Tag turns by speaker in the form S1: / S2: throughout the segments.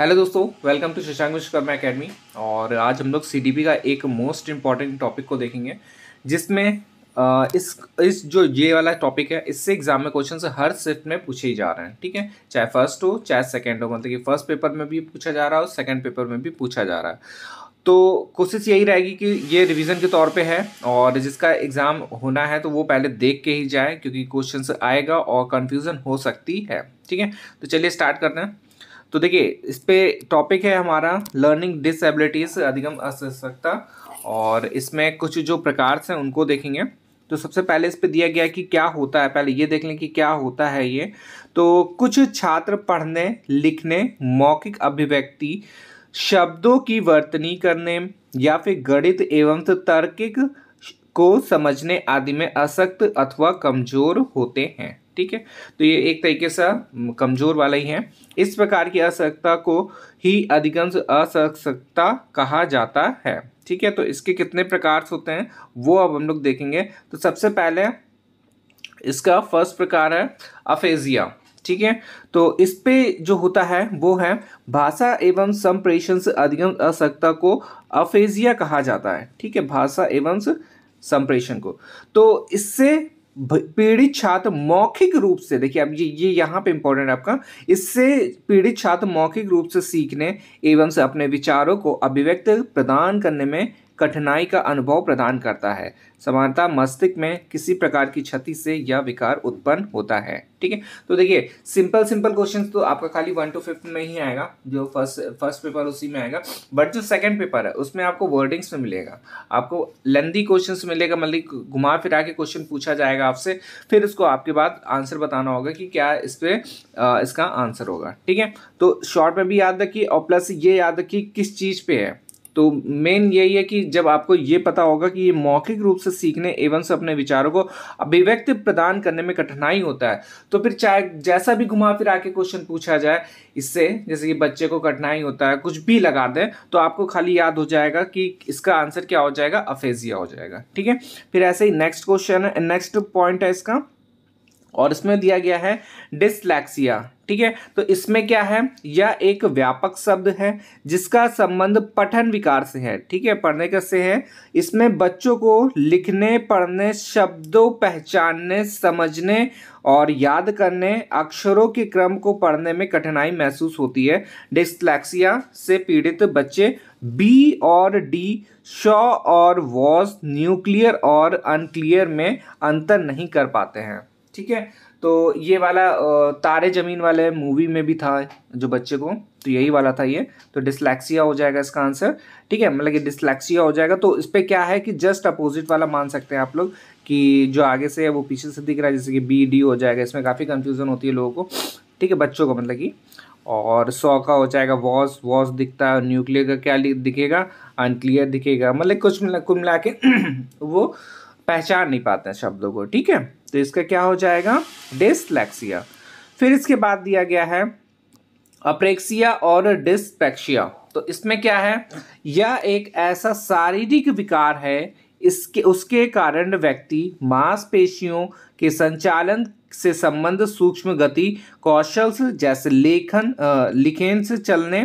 S1: hello दोस्तों welcome to Shashank Vishwakarma academy और आज हम लोग सी का एक मोस्ट इम्पॉर्टेंट टॉपिक को देखेंगे जिसमें इस इस जो ये वाला टॉपिक है इससे एग्जाम में क्वेश्चन हर शिफ्ट में पूछे ही जा रहे हैं ठीक है चाहे फर्स्ट हो चाहे सेकेंड हो मतलब कि फर्स्ट पेपर में भी पूछा जा रहा है और सेकेंड पेपर में भी पूछा जा रहा है तो कोशिश यही रहेगी कि ये रिवीजन के तौर पे है और जिसका एग्ज़ाम होना है तो वो पहले देख के ही जाए क्योंकि क्वेश्चन आएगा और कन्फ्यूज़न हो सकती है ठीक है तो चलिए स्टार्ट करते हैं तो देखिए इस पर टॉपिक है हमारा लर्निंग डिसेबिलिटीज़ अधिगम असहसकता और इसमें कुछ जो प्रकार हैं उनको देखेंगे तो सबसे पहले इस पर दिया गया कि क्या होता है पहले ये देख लें कि क्या होता है ये तो कुछ छात्र पढ़ने लिखने मौखिक अभिव्यक्ति शब्दों की वर्तनी करने या फिर गणित एवं तर्किक को समझने आदि में असक्त अथवा कमज़ोर होते हैं ठीक है तो ये एक तरीके से कमजोर वाला ही है इस प्रकार की असक्तता को ही अधिकांश असहकता कहा जाता है ठीक है तो इसके कितने प्रकार होते हैं वो अब हम लोग देखेंगे तो सबसे पहले इसका फर्स्ट प्रकार है अफेजिया ठीक है तो इस पे जो होता है वो है भाषा एवं संप्रेषण से अधिगम असक्ता को अफेजिया कहा जाता है ठीक है भाषा एवं संप्रेषण को तो इससे पीड़ित छात्र मौखिक रूप से देखिए अब ये ये यहाँ पे इम्पोर्टेंट आपका इससे पीड़ित छात्र मौखिक रूप से सीखने एवं से अपने विचारों को अभिव्यक्त प्रदान करने में कठिनाई का अनुभव प्रदान करता है समानता मस्तिष्क में किसी प्रकार की क्षति से यह विकार उत्पन्न होता है ठीक है तो देखिए सिंपल सिंपल क्वेश्चन तो आपका खाली वन टू फिफ्थ में ही आएगा जो फर्स्ट फर्स्ट पेपर उसी में आएगा बट जो सेकंड पेपर है उसमें आपको वर्डिंग्स में मिलेगा आपको लेंदी क्वेश्चन मिलेगा मतलब घुमा फिरा के क्वेश्चन पूछा जाएगा आपसे फिर उसको आपके बाद आंसर बताना होगा कि क्या इस पर इसका आंसर होगा ठीक है तो शॉर्ट में भी याद रखिए और प्लस ये याद रखिए किस चीज़ पे है तो मेन यही है कि जब आपको ये पता होगा कि ये मौखिक रूप से सीखने एवं से अपने विचारों को अभिव्यक्ति प्रदान करने में कठिनाई होता है तो फिर चाहे जैसा भी घुमा फिर आके क्वेश्चन पूछा जाए इससे जैसे कि बच्चे को कठिनाई होता है कुछ भी लगा दें तो आपको खाली याद हो जाएगा कि इसका आंसर क्या हो जाएगा अफेजिया हो जाएगा ठीक है फिर ऐसे ही नेक्स्ट क्वेश्चन है नेक्स्ट पॉइंट है इसका और इसमें दिया गया है डिसलैक्सिया ठीक है तो इसमें क्या है यह एक व्यापक शब्द है जिसका संबंध पठन विकार से है ठीक है पढ़ने का से है इसमें बच्चों को लिखने पढ़ने शब्दों पहचानने समझने और याद करने अक्षरों के क्रम को पढ़ने में कठिनाई महसूस होती है डिस्लैक्सिया से पीड़ित बच्चे बी और डी शॉ और वॉज न्यूक्लियर और अनक्लियर में अंतर नहीं कर पाते हैं ठीक है तो ये वाला तारे ज़मीन वाले मूवी में भी था जो बच्चे को तो यही वाला था ये तो डिसलैक्सिया हो जाएगा इसका आंसर ठीक है मतलब कि डिसलैक्सिया हो जाएगा तो इस पर क्या है कि जस्ट अपोजिट वाला मान सकते हैं आप लोग कि जो आगे से है वो पीछे से दिख रहा है जैसे कि बी डी हो जाएगा इसमें काफ़ी कन्फ्यूज़न होती है लोगों को ठीक है बच्चों को मतलब कि और सौ का हो जाएगा वॉस वॉस दिखता है न्यूक्लियर का क्या दिखेगा अनक्लियर दिखेगा मतलब कुछ मिला कुल मिला के वो पहचान नहीं पाते हैं शब्दों को ठीक है तो इसका क्या हो जाएगा डिसलेक्सिया फिर इसके बाद दिया गया है अप्रेक्सिया और डिस्पेक्सिया तो इसमें क्या है यह एक ऐसा शारीरिक विकार है इसके उसके कारण व्यक्ति मांसपेशियों के संचालन से संबंध सूक्ष्म गति कौशल जैसे लेखन लिखेन से चलने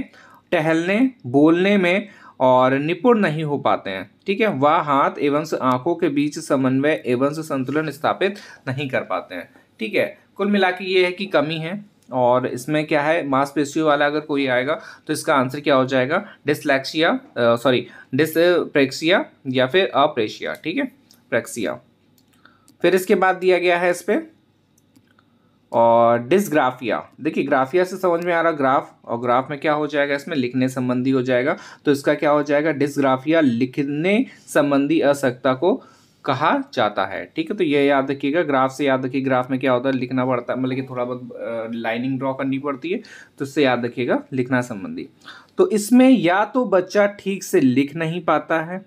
S1: टहलने बोलने में और निपुण नहीं हो पाते हैं ठीक है वह हाथ एवं आंखों के बीच समन्वय एवं संतुलन स्थापित नहीं कर पाते हैं ठीक है कुल मिला के ये है कि कमी है और इसमें क्या है मांसपेशियों वाला अगर कोई आएगा तो इसका आंसर क्या हो जाएगा डिसलैक्सिया सॉरी डिसप्रेक्सिया या फिर अप्रेशिया ठीक है प्रेक्सिया फिर इसके बाद दिया गया है इस पर और डिसग्राफिया देखिए ग्राफिया से समझ में आ रहा ग्राफ और ग्राफ में क्या हो जाएगा इसमें लिखने संबंधी हो जाएगा तो इसका क्या हो जाएगा डिसग्राफिया लिखने संबंधी असक्ता को कहा जाता है ठीक है तो ये याद रखिएगा ग्राफ से याद रखिए ग्राफ में क्या होता है लिखना पड़ता है मतलब कि थोड़ा बहुत लाइनिंग ड्रॉ करनी पड़ती है तो इससे याद रखिएगा लिखना संबंधी तो इसमें या तो बच्चा ठीक से लिख नहीं पाता है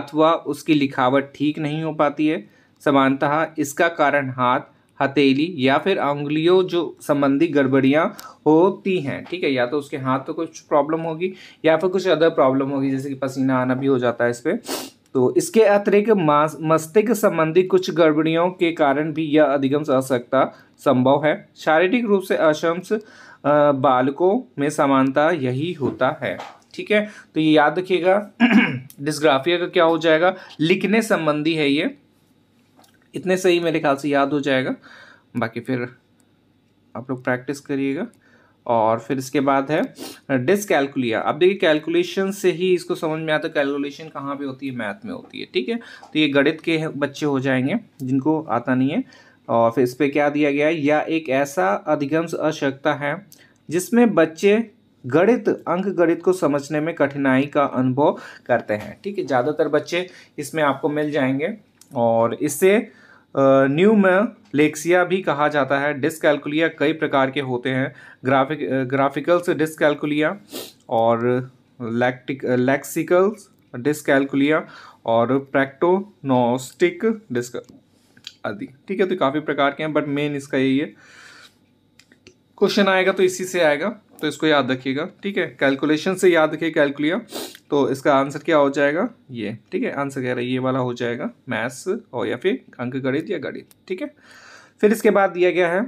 S1: अथवा उसकी लिखावट ठीक नहीं हो पाती है समानतः इसका कारण हाथ हथेली या फिर उंगलियों जो संबंधी गड़बड़ियाँ होती हैं ठीक है या तो उसके हाथ तो कुछ प्रॉब्लम होगी या फिर कुछ अदर प्रॉब्लम होगी जैसे कि पसीना आना भी हो जाता है इस पर तो इसके अतिरिक्त मस्तिष्क संबंधी कुछ गड़बड़ियों के कारण भी यह अधिगम असक्ता संभव है शारीरिक रूप से अशम्स बालकों में समानता यही होता है ठीक है तो ये याद रखिएगा डिस्ग्राफिया का क्या हो जाएगा लिखने संबंधी है ये इतने से ही मेरे ख्याल से याद हो जाएगा बाकी फिर आप लोग प्रैक्टिस करिएगा और फिर इसके बाद है डिस कैलकुलिया अब देखिए कैलकुलेशन से ही इसको समझ में आता है कैलकुलेशन कहाँ पे होती है मैथ में होती है ठीक है तो ये गणित के बच्चे हो जाएंगे जिनको आता नहीं है और फिर इस पर क्या दिया गया है या एक ऐसा अधिगम आवश्यकता है जिसमें बच्चे गणित अंक गणित को समझने में कठिनाई का अनुभव करते हैं ठीक है ज़्यादातर बच्चे इसमें आपको मिल जाएंगे और इससे न्यू लेक्सिया भी कहा जाता है डिसकैलकुलिया कई प्रकार के होते हैं ग्राफिक ग्राफिकल्स डिसकैलकुलिया और लैक्टिक लैक्सिकल्स डिसकैलकुलिया और प्रैक्टोनोस्टिक डिस्क आदि ठीक है तो काफ़ी प्रकार के हैं बट मेन इसका यही है क्वेश्चन आएगा तो इसी से आएगा तो इसको याद रखिएगा ठीक है कैलकुलेशन से याद रखिए कैलकुलिया तो इसका आंसर क्या हो जाएगा ये ठीक है आंसर कह रहा है ये वाला हो जाएगा मैथ्स और या फिर अंक गणित या गणित ठीक है फिर इसके बाद दिया गया है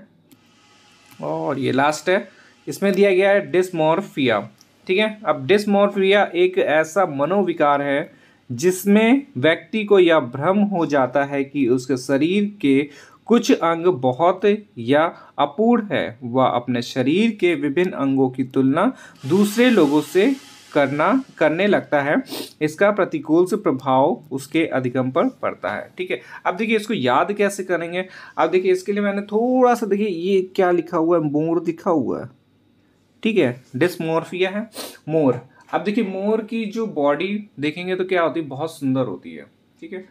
S1: और ये लास्ट है इसमें दिया गया है डिसमोरफिया ठीक है अब डिसमोरफिया एक ऐसा मनोविकार है जिसमें व्यक्ति को यह भ्रम हो जाता है कि उसके शरीर के कुछ अंग बहुत या अपूर्ण है वह अपने शरीर के विभिन्न अंगों की तुलना दूसरे लोगों से करना करने लगता है इसका प्रतिकूल से प्रभाव उसके अधिगम पर पड़ता है ठीक है अब देखिए इसको याद कैसे करेंगे अब देखिए इसके लिए मैंने थोड़ा सा देखिए ये क्या लिखा हुआ है मोर लिखा हुआ है ठीक है डिस्मोर्फिया है मोर अब देखिए मोर की जो बॉडी देखेंगे तो क्या होती है बहुत सुंदर होती है ठीक है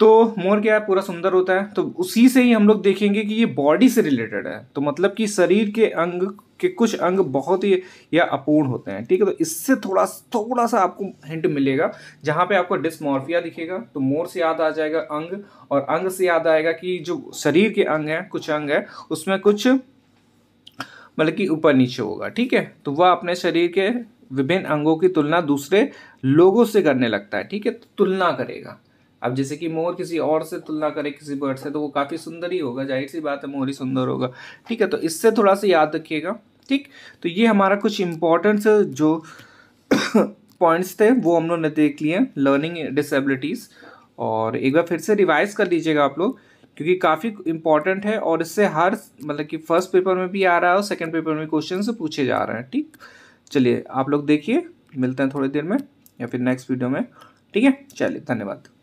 S1: तो मोर क्या है पूरा सुंदर होता है तो उसी से ही हम लोग देखेंगे कि ये बॉडी से रिलेटेड है तो मतलब कि शरीर के अंग के कुछ अंग बहुत ही या अपूर्ण होते हैं ठीक है तो इससे थोड़ा थोड़ा सा आपको हिंट मिलेगा जहाँ पे आपको डिस्मॉर्फिया दिखेगा तो मोर से याद आ जाएगा अंग और अंग से याद आएगा कि जो शरीर के अंग हैं कुछ अंग है उसमें कुछ मतलब कि ऊपर नीचे होगा ठीक है तो वह अपने शरीर के विभिन्न अंगों की तुलना दूसरे लोगों से करने लगता है ठीक है तो तुलना करेगा अब जैसे कि मोर किसी और से तुलना करे किसी बर्ड से तो वो काफ़ी सुंदर ही होगा जाहिर सी बात है मोर ही सुंदर होगा ठीक है तो इससे थोड़ा सा याद रखिएगा ठीक तो ये हमारा कुछ इम्पोर्टेंट जो पॉइंट्स थे वो हम लोग ने देख लिए लर्निंग डिसेबिलिटीज़ और एक बार फिर से रिवाइज कर लीजिएगा आप लोग क्योंकि काफ़ी इंपॉर्टेंट है और इससे हर मतलब कि फर्स्ट पेपर में भी आ रहा है और सेकेंड पेपर में क्वेश्चन पूछे जा रहे हैं ठीक चलिए आप लोग देखिए मिलते हैं थोड़ी देर में या फिर नेक्स्ट वीडियो में ठीक है चलिए धन्यवाद